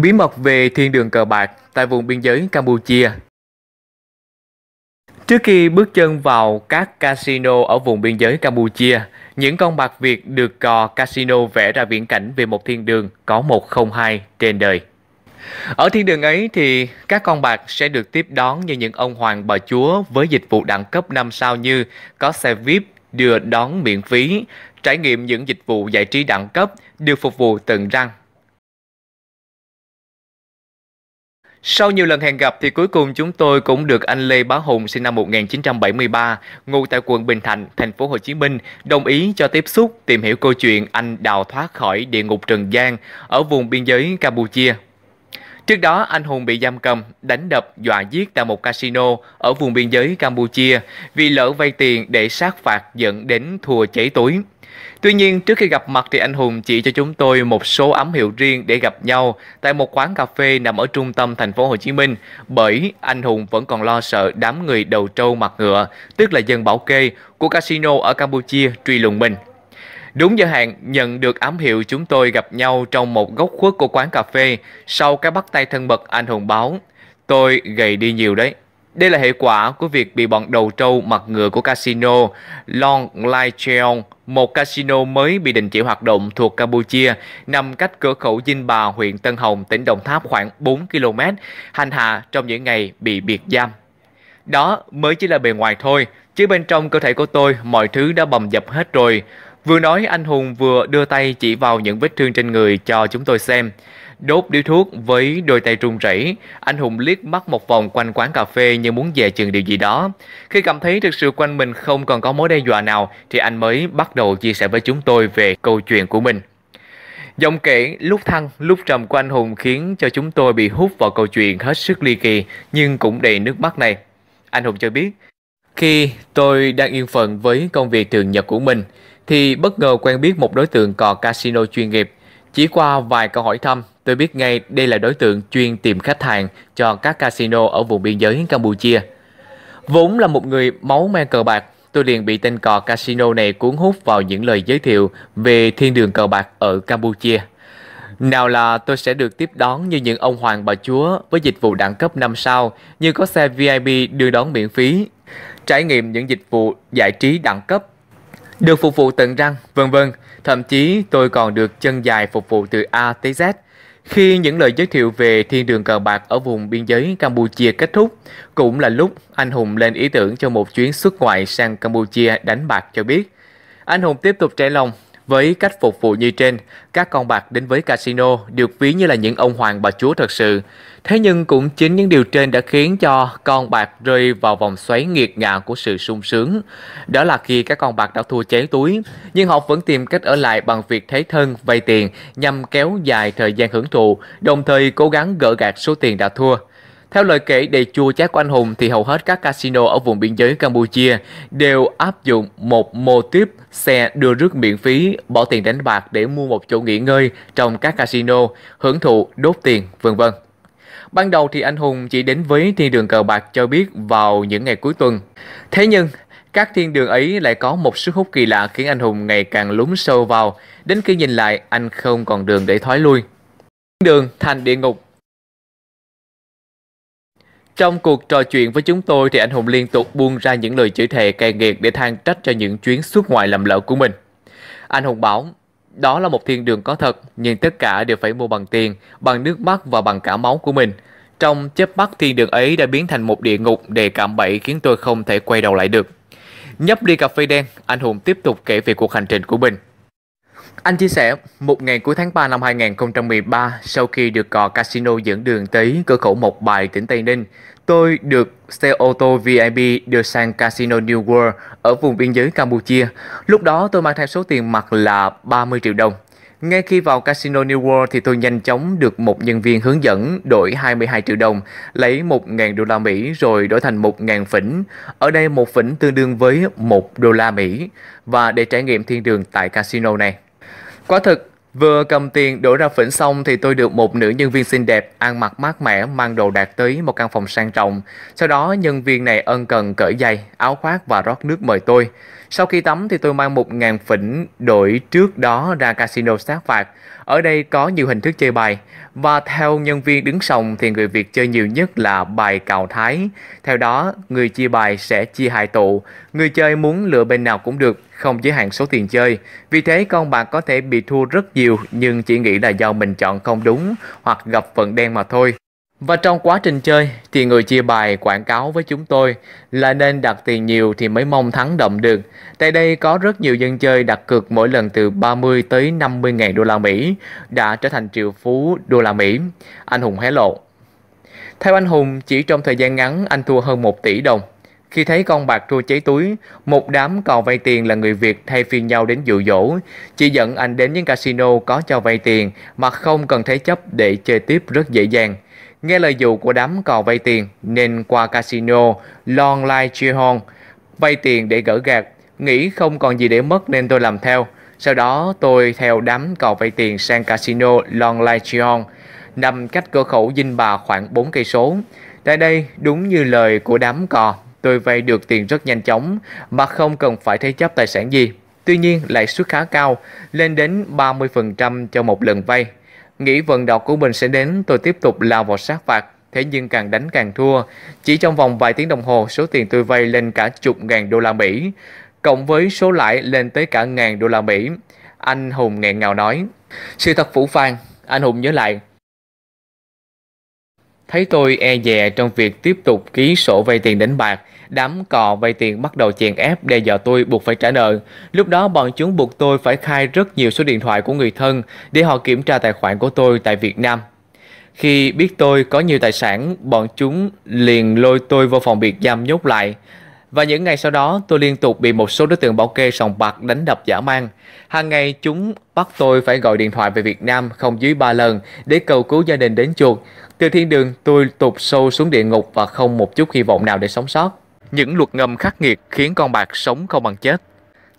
Bí mật về thiên đường cờ bạc tại vùng biên giới Campuchia Trước khi bước chân vào các casino ở vùng biên giới Campuchia, những con bạc Việt được cò casino vẽ ra viễn cảnh về một thiên đường có 102 trên đời. Ở thiên đường ấy thì các con bạc sẽ được tiếp đón như những ông hoàng bà chúa với dịch vụ đẳng cấp 5 sao như có xe VIP đưa đón miễn phí, trải nghiệm những dịch vụ giải trí đẳng cấp được phục vụ tận răng Sau nhiều lần hẹn gặp thì cuối cùng chúng tôi cũng được anh Lê Bá Hùng sinh năm 1973, ngụ tại quận Bình Thạnh, thành phố Hồ Chí Minh, đồng ý cho tiếp xúc tìm hiểu câu chuyện anh đào thoát khỏi địa ngục Trần gian ở vùng biên giới Campuchia. Trước đó, anh Hùng bị giam cầm, đánh đập, dọa giết tại một casino ở vùng biên giới Campuchia vì lỡ vay tiền để sát phạt dẫn đến thua cháy túi. Tuy nhiên, trước khi gặp mặt thì anh Hùng chỉ cho chúng tôi một số ám hiệu riêng để gặp nhau tại một quán cà phê nằm ở trung tâm thành phố Hồ Chí Minh, bởi anh Hùng vẫn còn lo sợ đám người đầu trâu mặt ngựa, tức là dân bảo kê của casino ở Campuchia truy lùng mình. Đúng giờ hạn, nhận được ám hiệu chúng tôi gặp nhau trong một góc khuất của quán cà phê sau cái bắt tay thân mật anh Hùng báo. Tôi gầy đi nhiều đấy. Đây là hệ quả của việc bị bọn đầu trâu mặt ngựa của casino Long Lai Cheong một casino mới bị đình chỉ hoạt động thuộc Campuchia nằm cách cửa khẩu Dinh Bà, huyện Tân Hồng, tỉnh Đồng Tháp khoảng 4 km, hành hạ trong những ngày bị biệt giam. Đó mới chỉ là bề ngoài thôi, chứ bên trong cơ thể của tôi mọi thứ đã bầm dập hết rồi. Vừa nói anh Hùng vừa đưa tay chỉ vào những vết thương trên người cho chúng tôi xem. Đốt điếu thuốc với đôi tay run rẩy, anh Hùng liếc mắt một vòng quanh quán cà phê như muốn dè chừng điều gì đó. Khi cảm thấy thực sự quanh mình không còn có mối đe dọa nào thì anh mới bắt đầu chia sẻ với chúng tôi về câu chuyện của mình. Giọng kể lúc thăng lúc trầm của anh Hùng khiến cho chúng tôi bị hút vào câu chuyện hết sức ly kỳ nhưng cũng đầy nước mắt này. Anh Hùng cho biết, khi tôi đang yên phận với công việc thường nhật của mình, thì bất ngờ quen biết một đối tượng cò casino chuyên nghiệp. Chỉ qua vài câu hỏi thăm, tôi biết ngay đây là đối tượng chuyên tìm khách hàng cho các casino ở vùng biên giới Campuchia. Vốn là một người máu me cờ bạc, tôi liền bị tên cò casino này cuốn hút vào những lời giới thiệu về thiên đường cờ bạc ở Campuchia. Nào là tôi sẽ được tiếp đón như những ông hoàng bà chúa với dịch vụ đẳng cấp 5 sao như có xe VIP đưa đón miễn phí, trải nghiệm những dịch vụ giải trí đẳng cấp được phục vụ tận răng, vân vân. Thậm chí tôi còn được chân dài phục vụ từ A tới Z. Khi những lời giới thiệu về thiên đường cờ bạc ở vùng biên giới Campuchia kết thúc, cũng là lúc anh Hùng lên ý tưởng cho một chuyến xuất ngoại sang Campuchia đánh bạc cho biết. Anh Hùng tiếp tục trải lòng với cách phục vụ như trên, các con bạc đến với casino được ví như là những ông hoàng bà chúa thật sự. Thế nhưng cũng chính những điều trên đã khiến cho con bạc rơi vào vòng xoáy nghiệt ngạ của sự sung sướng. Đó là khi các con bạc đã thua cháy túi, nhưng họ vẫn tìm cách ở lại bằng việc thế thân, vay tiền nhằm kéo dài thời gian hưởng thụ, đồng thời cố gắng gỡ gạt số tiền đã thua. Theo lời kể đầy chua chát của anh Hùng thì hầu hết các casino ở vùng biên giới Campuchia đều áp dụng một mô tiếp xe đưa rước miễn phí, bỏ tiền đánh bạc để mua một chỗ nghỉ ngơi trong các casino, hưởng thụ đốt tiền, vân vân. Ban đầu thì anh Hùng chỉ đến với thiên đường cờ bạc cho biết vào những ngày cuối tuần. Thế nhưng, các thiên đường ấy lại có một sức hút kỳ lạ khiến anh Hùng ngày càng lún sâu vào, đến khi nhìn lại anh không còn đường để thoái lui. Đường thành địa ngục trong cuộc trò chuyện với chúng tôi thì anh Hùng liên tục buông ra những lời chửi thề cay nghiệt để than trách cho những chuyến xuất ngoại lầm lỡ của mình. Anh Hùng bảo, đó là một thiên đường có thật, nhưng tất cả đều phải mua bằng tiền, bằng nước mắt và bằng cả máu của mình. Trong chớp mắt thiên đường ấy đã biến thành một địa ngục để cạm bẫy khiến tôi không thể quay đầu lại được. Nhấp ly cà phê đen, anh Hùng tiếp tục kể về cuộc hành trình của mình. Anh chia sẻ, một ngày cuối tháng 3 năm 2013, sau khi được cò casino dẫn đường tới cửa khẩu Mộc Bài, tỉnh Tây Ninh, tôi được xe ô tô VIP đưa sang casino New World ở vùng biên giới Campuchia. Lúc đó tôi mang theo số tiền mặt là 30 triệu đồng. Ngay khi vào casino New World thì tôi nhanh chóng được một nhân viên hướng dẫn đổi 22 triệu đồng, lấy 1.000 đô la Mỹ rồi đổi thành 1.000 phỉnh. Ở đây một phỉnh tương đương với 1 đô la Mỹ và để trải nghiệm thiên đường tại casino này. Quả thực, vừa cầm tiền đổ ra phỉnh xong thì tôi được một nữ nhân viên xinh đẹp, ăn mặc mát mẻ, mang đồ đạc tới một căn phòng sang trọng. Sau đó nhân viên này ân cần cởi giày, áo khoác và rót nước mời tôi. Sau khi tắm thì tôi mang 1.000 phỉnh đổi trước đó ra casino sát phạt. Ở đây có nhiều hình thức chơi bài và theo nhân viên đứng sòng thì người Việt chơi nhiều nhất là bài cào thái. Theo đó, người chia bài sẽ chia hai tụ. Người chơi muốn lựa bên nào cũng được, không giới hạn số tiền chơi. Vì thế con bạc có thể bị thua rất nhiều nhưng chỉ nghĩ là do mình chọn không đúng hoặc gặp vận đen mà thôi. Và trong quá trình chơi thì người chia bài quảng cáo với chúng tôi là nên đặt tiền nhiều thì mới mong thắng đậm được. Tại đây có rất nhiều dân chơi đặt cược mỗi lần từ 30 tới 50 ngàn đô la Mỹ đã trở thành triệu phú đô la Mỹ. Anh Hùng hé lộ. Theo anh Hùng, chỉ trong thời gian ngắn anh thua hơn 1 tỷ đồng. Khi thấy con bạc thua cháy túi, một đám còn vay tiền là người Việt thay phiên nhau đến dụ dỗ, chỉ dẫn anh đến những casino có cho vay tiền mà không cần thế chấp để chơi tiếp rất dễ dàng. Nghe lời dụ của đám cò vay tiền nên qua casino Long Lai Chia Hon vay tiền để gỡ gạt, nghĩ không còn gì để mất nên tôi làm theo. Sau đó tôi theo đám cò vay tiền sang casino Long Lai Chion, nằm cách cửa khẩu Dinh Bà khoảng 4 cây số. Tại đây, đúng như lời của đám cò, tôi vay được tiền rất nhanh chóng mà không cần phải thế chấp tài sản gì. Tuy nhiên, lãi suất khá cao, lên đến 30% cho một lần vay Nghĩ vận độc của mình sẽ đến, tôi tiếp tục lao vào sát phạt. Thế nhưng càng đánh càng thua. Chỉ trong vòng vài tiếng đồng hồ, số tiền tôi vay lên cả chục ngàn đô la Mỹ. Cộng với số lãi lên tới cả ngàn đô la Mỹ. Anh Hùng nghẹn ngào nói. Sự thật phủ phàng, anh Hùng nhớ lại, Thấy tôi e dè trong việc tiếp tục ký sổ vay tiền đánh bạc, đám cò vay tiền bắt đầu chèn ép đe dọa tôi buộc phải trả nợ. Lúc đó bọn chúng buộc tôi phải khai rất nhiều số điện thoại của người thân để họ kiểm tra tài khoản của tôi tại Việt Nam. Khi biết tôi có nhiều tài sản, bọn chúng liền lôi tôi vào phòng biệt giam nhốt lại. Và những ngày sau đó, tôi liên tục bị một số đối tượng bảo kê sòng bạc đánh đập dã man. Hàng ngày chúng bắt tôi phải gọi điện thoại về Việt Nam không dưới 3 lần để cầu cứu gia đình đến chuột. Từ thiên đường, tôi tụt sâu xuống địa ngục và không một chút hy vọng nào để sống sót. Những luật ngầm khắc nghiệt khiến con bạc sống không bằng chết.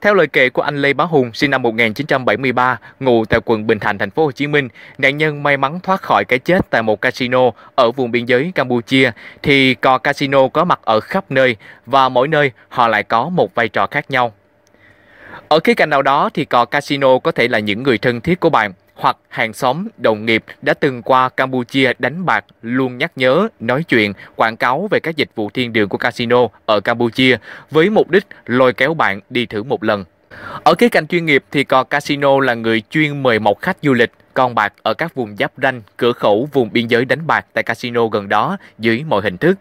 Theo lời kể của anh Lê Bá Hùng, sinh năm 1973, ngụ tại quận Bình Thạnh, thành phố Hồ Chí Minh, nạn nhân may mắn thoát khỏi cái chết tại một casino ở vùng biên giới Campuchia, thì cò casino có mặt ở khắp nơi và mỗi nơi họ lại có một vai trò khác nhau. Ở khía cạnh nào đó thì cò casino có thể là những người thân thiết của bạn, hoặc hàng xóm, đồng nghiệp đã từng qua Campuchia đánh bạc luôn nhắc nhớ, nói chuyện, quảng cáo về các dịch vụ thiên đường của casino ở Campuchia với mục đích lôi kéo bạn đi thử một lần. Ở khía cạnh chuyên nghiệp thì còn casino là người chuyên mời một khách du lịch con bạc ở các vùng giáp ranh, cửa khẩu, vùng biên giới đánh bạc tại casino gần đó dưới mọi hình thức.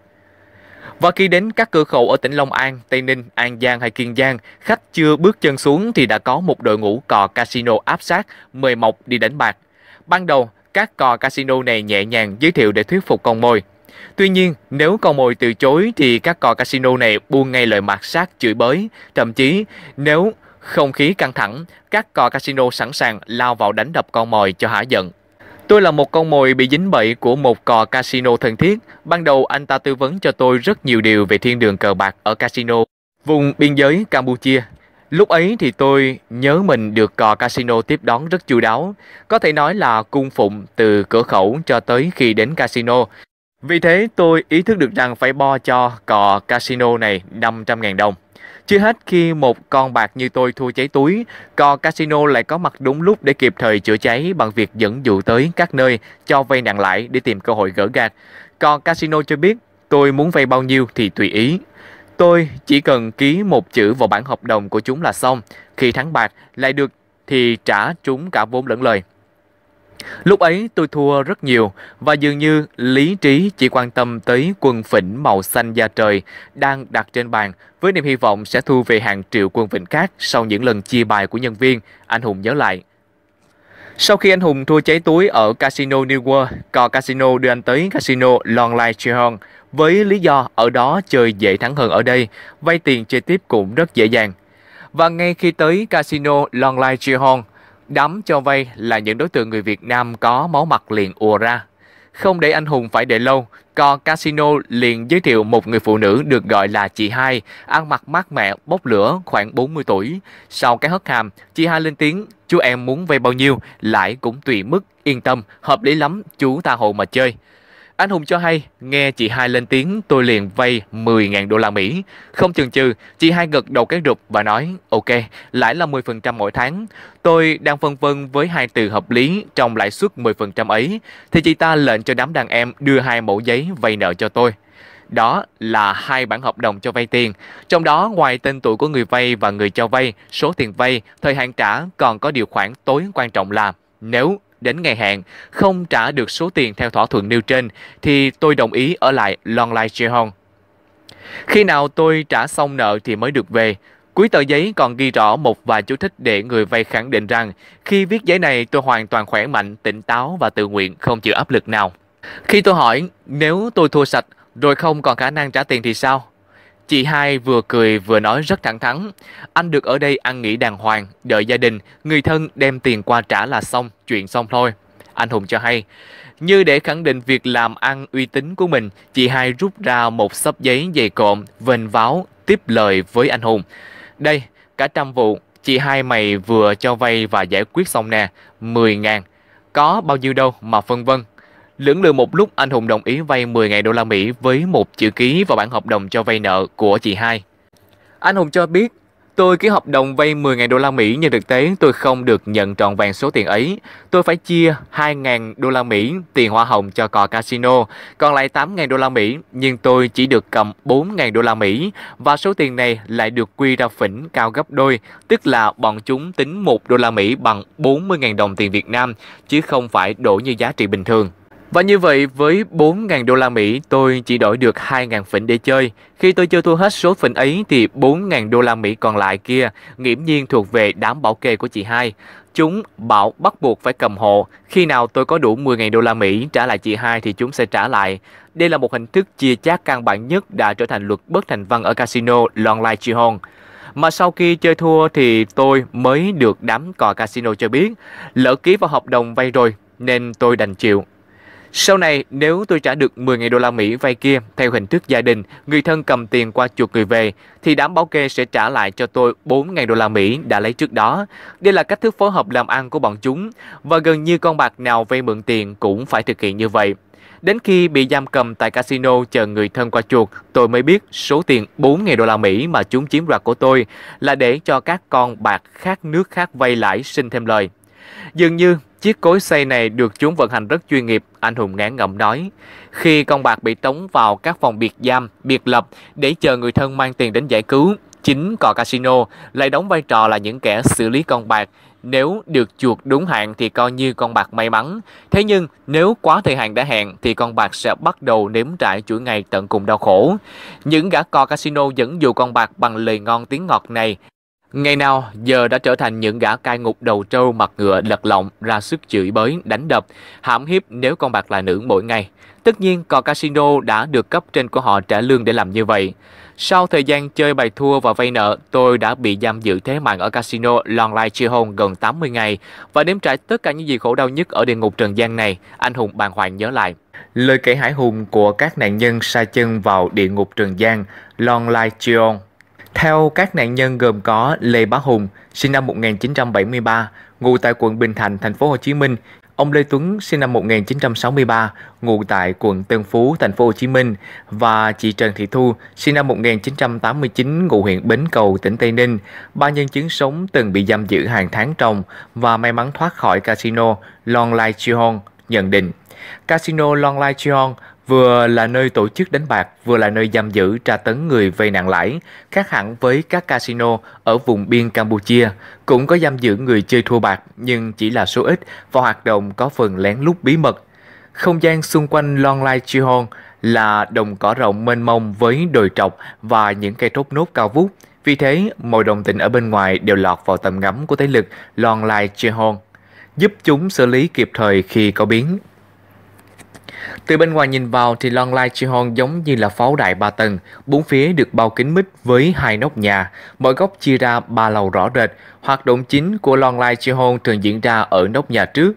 Và khi đến các cửa khẩu ở tỉnh Long An, Tây Ninh, An Giang hay Kiên Giang, khách chưa bước chân xuống thì đã có một đội ngũ cò casino áp sát, mời mọc đi đánh bạc. Ban đầu, các cò casino này nhẹ nhàng giới thiệu để thuyết phục con mồi. Tuy nhiên, nếu con mồi từ chối thì các cò casino này buông ngay lời mạt sát chửi bới. Thậm chí, nếu không khí căng thẳng, các cò casino sẵn sàng lao vào đánh đập con mồi cho hả giận. Tôi là một con mồi bị dính bẫy của một cò casino thân thiết. Ban đầu anh ta tư vấn cho tôi rất nhiều điều về thiên đường cờ bạc ở casino, vùng biên giới Campuchia. Lúc ấy thì tôi nhớ mình được cò casino tiếp đón rất chu đáo, có thể nói là cung phụng từ cửa khẩu cho tới khi đến casino. Vì thế tôi ý thức được rằng phải bo cho cò casino này 500.000 đồng. Chưa hết khi một con bạc như tôi thua cháy túi, cò casino lại có mặt đúng lúc để kịp thời chữa cháy bằng việc dẫn dụ tới các nơi cho vay nặng lãi để tìm cơ hội gỡ gạt. Cò casino cho biết tôi muốn vay bao nhiêu thì tùy ý. Tôi chỉ cần ký một chữ vào bản hợp đồng của chúng là xong, khi thắng bạc lại được thì trả chúng cả vốn lẫn lời. Lúc ấy tôi thua rất nhiều và dường như lý trí chỉ quan tâm tới quân phỉnh màu xanh da trời đang đặt trên bàn với niềm hy vọng sẽ thu về hàng triệu quân phỉnh khác sau những lần chia bài của nhân viên, anh Hùng nhớ lại. Sau khi anh Hùng thua cháy túi ở Casino New World, cò Casino đưa anh tới Casino Long Lai Chihon với lý do ở đó chơi dễ thắng hơn ở đây, vay tiền chơi tiếp cũng rất dễ dàng. Và ngay khi tới Casino Long Lai Chihon, Đám cho vay là những đối tượng người Việt Nam có máu mặt liền ùa ra. Không để anh Hùng phải đợi lâu, Co Casino liền giới thiệu một người phụ nữ được gọi là chị Hai, ăn mặc mát mẻ, bốc lửa, khoảng 40 tuổi. Sau cái hất hàm, chị Hai lên tiếng, chú em muốn vay bao nhiêu, lãi cũng tùy mức, yên tâm, hợp lý lắm, chú ta hồ mà chơi. Anh Hùng cho hay, nghe chị hai lên tiếng tôi liền vay 10.000 đô la Mỹ. Không chừng chừ, chị hai gật đầu cái rụp và nói, ok, lãi là 10% mỗi tháng. Tôi đang phân vân với hai từ hợp lý trong lãi suất 10% ấy, thì chị ta lệnh cho đám đàn em đưa hai mẫu giấy vay nợ cho tôi. Đó là hai bản hợp đồng cho vay tiền. Trong đó ngoài tên tuổi của người vay và người cho vay, số tiền vay, thời hạn trả còn có điều khoản tối quan trọng là nếu đến ngày hạn không trả được số tiền theo thỏa thuận nêu trên thì tôi đồng ý ở lại Long Lai Chehong. Khi nào tôi trả xong nợ thì mới được về. Cuối tờ giấy còn ghi rõ một vài chú thích để người vay khẳng định rằng khi viết giấy này tôi hoàn toàn khỏe mạnh, tỉnh táo và tự nguyện không chịu áp lực nào. Khi tôi hỏi nếu tôi thua sạch rồi không còn khả năng trả tiền thì sao? Chị hai vừa cười vừa nói rất thẳng thắn. Anh được ở đây ăn nghỉ đàng hoàng, đợi gia đình, người thân đem tiền qua trả là xong, chuyện xong thôi. Anh Hùng cho hay. Như để khẳng định việc làm ăn uy tín của mình, chị hai rút ra một sấp giấy dày cộm, vênh váo, tiếp lời với anh Hùng. Đây, cả trăm vụ, chị hai mày vừa cho vay và giải quyết xong nè, 10 ngàn. Có bao nhiêu đâu mà phân vân, Lưỡng lự một lúc anh Hùng đồng ý vay 10 ngày đô la Mỹ với một chữ ký vào bản hợp đồng cho vay nợ của chị hai. Anh Hùng cho biết, tôi ký hợp đồng vay 10 ngày đô la Mỹ nhưng thực tế tôi không được nhận trọn vẹn số tiền ấy. Tôi phải chia 2.000 đô la Mỹ tiền hoa hồng cho cò casino, còn lại 8.000 đô la Mỹ nhưng tôi chỉ được cầm 4.000 đô la Mỹ và số tiền này lại được quy ra phỉnh cao gấp đôi, tức là bọn chúng tính 1 đô la Mỹ bằng 40.000 đồng tiền Việt Nam chứ không phải đổi như giá trị bình thường. Và như vậy, với 4.000 đô la Mỹ, tôi chỉ đổi được 2.000 phỉnh để chơi. Khi tôi chơi thua hết số phỉnh ấy thì 4.000 đô la Mỹ còn lại kia nghiễm nhiên thuộc về đám bảo kê của chị hai. Chúng bảo bắt buộc phải cầm hộ. Khi nào tôi có đủ 10.000 đô la Mỹ trả lại chị hai thì chúng sẽ trả lại. Đây là một hình thức chia chác căn bản nhất đã trở thành luật bất thành văn ở casino Long Lai Chi Hong mà sau khi chơi thua thì tôi mới được đám cò casino cho biết lỡ ký vào hợp đồng vay rồi nên tôi đành chịu sau này, nếu tôi trả được 10 000 đô la Mỹ vay kia theo hình thức gia đình, người thân cầm tiền qua chuột người về, thì đám bảo kê sẽ trả lại cho tôi 4 000 đô la Mỹ đã lấy trước đó. Đây là cách thức phối hợp làm ăn của bọn chúng, và gần như con bạc nào vay mượn tiền cũng phải thực hiện như vậy. Đến khi bị giam cầm tại casino chờ người thân qua chuột, tôi mới biết số tiền 4.000 đô la Mỹ mà chúng chiếm đoạt của tôi là để cho các con bạc khác nước khác vay lãi xin thêm lời. Dường như Chiếc cối xây này được chúng vận hành rất chuyên nghiệp, anh Hùng ngán ngẩm nói. Khi con bạc bị tống vào các phòng biệt giam, biệt lập để chờ người thân mang tiền đến giải cứu, chính cò casino lại đóng vai trò là những kẻ xử lý con bạc. Nếu được chuột đúng hạn thì coi như con bạc may mắn. Thế nhưng nếu quá thời hạn đã hẹn thì con bạc sẽ bắt đầu nếm trải chuỗi ngày tận cùng đau khổ. Những gã cò casino dẫn dụ con bạc bằng lời ngon tiếng ngọt này Ngày nào giờ đã trở thành những gã cai ngục đầu trâu mặt ngựa lật lọng ra sức chửi bới, đánh đập, hãm hiếp nếu con bạc là nữ mỗi ngày. Tất nhiên, cò casino đã được cấp trên của họ trả lương để làm như vậy. Sau thời gian chơi bài thua và vay nợ, tôi đã bị giam giữ thế mạng ở casino Long Lai Chi Hôn gần 80 ngày và nếm trải tất cả những gì khổ đau nhất ở địa ngục trần gian này, anh Hùng bàng hoàng nhớ lại. Lời kể hải hùng của các nạn nhân sai chân vào địa ngục trần gian Long Lai Chi Hôn theo các nạn nhân gồm có Lê Bá Hùng, sinh năm 1973, ngụ tại quận Bình Thạnh, thành phố Hồ Chí Minh, ông Lê Tuấn, sinh năm 1963, ngụ tại quận Tân Phú, thành phố Hồ Chí Minh và chị Trần Thị Thu, sinh năm 1989, ngụ huyện Bến Cầu, tỉnh Tây Ninh, ba nhân chứng sống từng bị giam giữ hàng tháng trồng và may mắn thoát khỏi casino Long Lai Chihon, nhận định. Casino Long Lai Chihon vừa là nơi tổ chức đánh bạc, vừa là nơi giam giữ tra tấn người vay nặng lãi, khác hẳn với các casino ở vùng biên Campuchia, cũng có giam giữ người chơi thua bạc nhưng chỉ là số ít và hoạt động có phần lén lút bí mật. Không gian xung quanh Long Lai Chihon là đồng cỏ rộng mênh mông với đồi trọc và những cây thốt nốt cao vút. Vì thế, mọi đồng tình ở bên ngoài đều lọt vào tầm ngắm của thế lực Long Lai Chihon, giúp chúng xử lý kịp thời khi có biến. Từ bên ngoài nhìn vào thì Long Lai Chihon giống như là pháo đài ba tầng, bốn phía được bao kính mít với hai nóc nhà, mỗi góc chia ra ba lầu rõ rệt. Hoạt động chính của Long Lai Chihon thường diễn ra ở nóc nhà trước.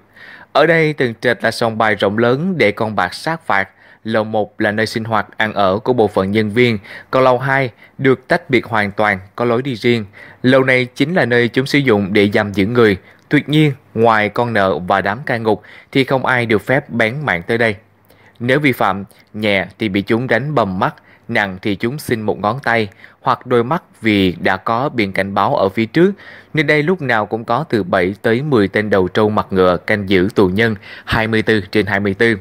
Ở đây từng trệt là sòng bài rộng lớn để con bạc sát phạt. Lầu 1 là nơi sinh hoạt ăn ở của bộ phận nhân viên, còn lầu 2 được tách biệt hoàn toàn, có lối đi riêng. Lầu này chính là nơi chúng sử dụng để giam giữ người. Tuy nhiên, ngoài con nợ và đám cai ngục thì không ai được phép bén mạng tới đây. Nếu vi phạm, nhẹ thì bị chúng đánh bầm mắt, nặng thì chúng xin một ngón tay hoặc đôi mắt vì đã có biển cảnh báo ở phía trước, nên đây lúc nào cũng có từ 7 tới 10 tên đầu trâu mặt ngựa canh giữ tù nhân 24 trên 24.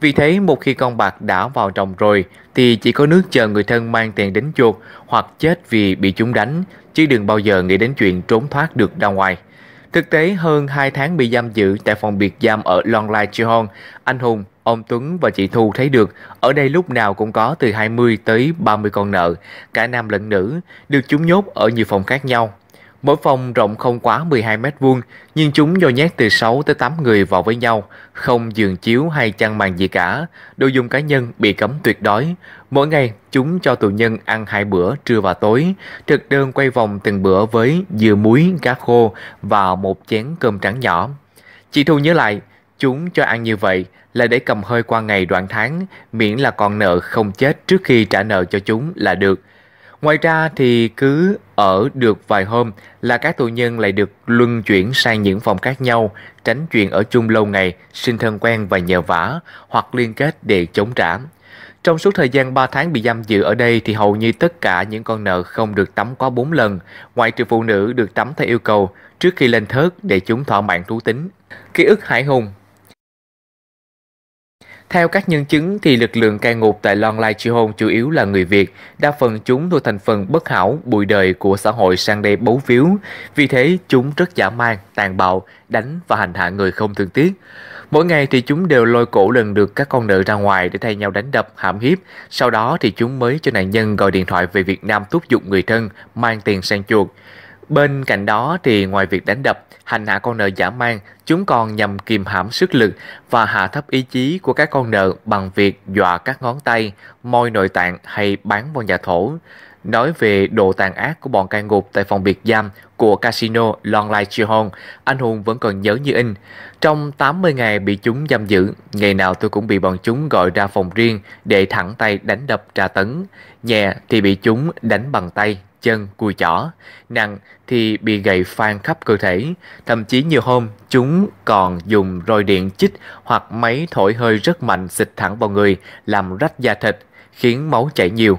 Vì thế một khi con bạc đã vào ròng rồi thì chỉ có nước chờ người thân mang tiền đến chuột hoặc chết vì bị chúng đánh, chứ đừng bao giờ nghĩ đến chuyện trốn thoát được ra ngoài. Thực tế hơn 2 tháng bị giam giữ tại phòng biệt giam ở Long Lai Chihon, anh Hùng, ông Tuấn và chị Thu thấy được ở đây lúc nào cũng có từ 20 tới 30 con nợ, cả nam lẫn nữ, được chúng nhốt ở nhiều phòng khác nhau Mỗi phòng rộng không quá 12 mét vuông, nhưng chúng nhồi nhét từ 6 tới 8 người vào với nhau, không giường chiếu hay chăn màn gì cả. Đồ dùng cá nhân bị cấm tuyệt đối. Mỗi ngày, chúng cho tù nhân ăn hai bữa trưa và tối, thực đơn quay vòng từng bữa với dưa muối, cá khô và một chén cơm trắng nhỏ. Chị Thu nhớ lại, chúng cho ăn như vậy là để cầm hơi qua ngày đoạn tháng, miễn là còn nợ không chết trước khi trả nợ cho chúng là được – Ngoài ra thì cứ ở được vài hôm là các tù nhân lại được luân chuyển sang những phòng khác nhau, tránh chuyện ở chung lâu ngày, sinh thân quen và nhờ vả, hoặc liên kết để chống trả. Trong suốt thời gian 3 tháng bị giam giữ ở đây thì hầu như tất cả những con nợ không được tắm quá 4 lần, ngoại trừ phụ nữ được tắm theo yêu cầu trước khi lên thớt để chúng thỏa mãn thú tính. Ký ức Hải Hùng theo các nhân chứng thì lực lượng cai ngục tại Long Lai Chi Hôn chủ yếu là người Việt, đa phần chúng thuộc thành phần bất hảo, bụi đời của xã hội sang đây bấu víu. Vì thế, chúng rất giả man, tàn bạo, đánh và hành hạ người không thương tiếc. Mỗi ngày thì chúng đều lôi cổ lần được các con nợ ra ngoài để thay nhau đánh đập, hãm hiếp. Sau đó thì chúng mới cho nạn nhân gọi điện thoại về Việt Nam thúc giục người thân, mang tiền sang chuột. Bên cạnh đó thì ngoài việc đánh đập, hành hạ con nợ giả mang, chúng còn nhằm kìm hãm sức lực và hạ thấp ý chí của các con nợ bằng việc dọa các ngón tay, môi nội tạng hay bán vào nhà thổ. Nói về độ tàn ác của bọn cai ngục tại phòng biệt giam của casino Long Lai Chihon, anh Hùng vẫn còn nhớ như in. Trong 80 ngày bị chúng giam giữ, ngày nào tôi cũng bị bọn chúng gọi ra phòng riêng để thẳng tay đánh đập trà tấn. Nhẹ thì bị chúng đánh bằng tay, chân, cùi chỏ, nặng thì bị gậy phan khắp cơ thể. Thậm chí nhiều hôm, chúng còn dùng roi điện chích hoặc máy thổi hơi rất mạnh xịt thẳng vào người, làm rách da thịt, khiến máu chảy nhiều.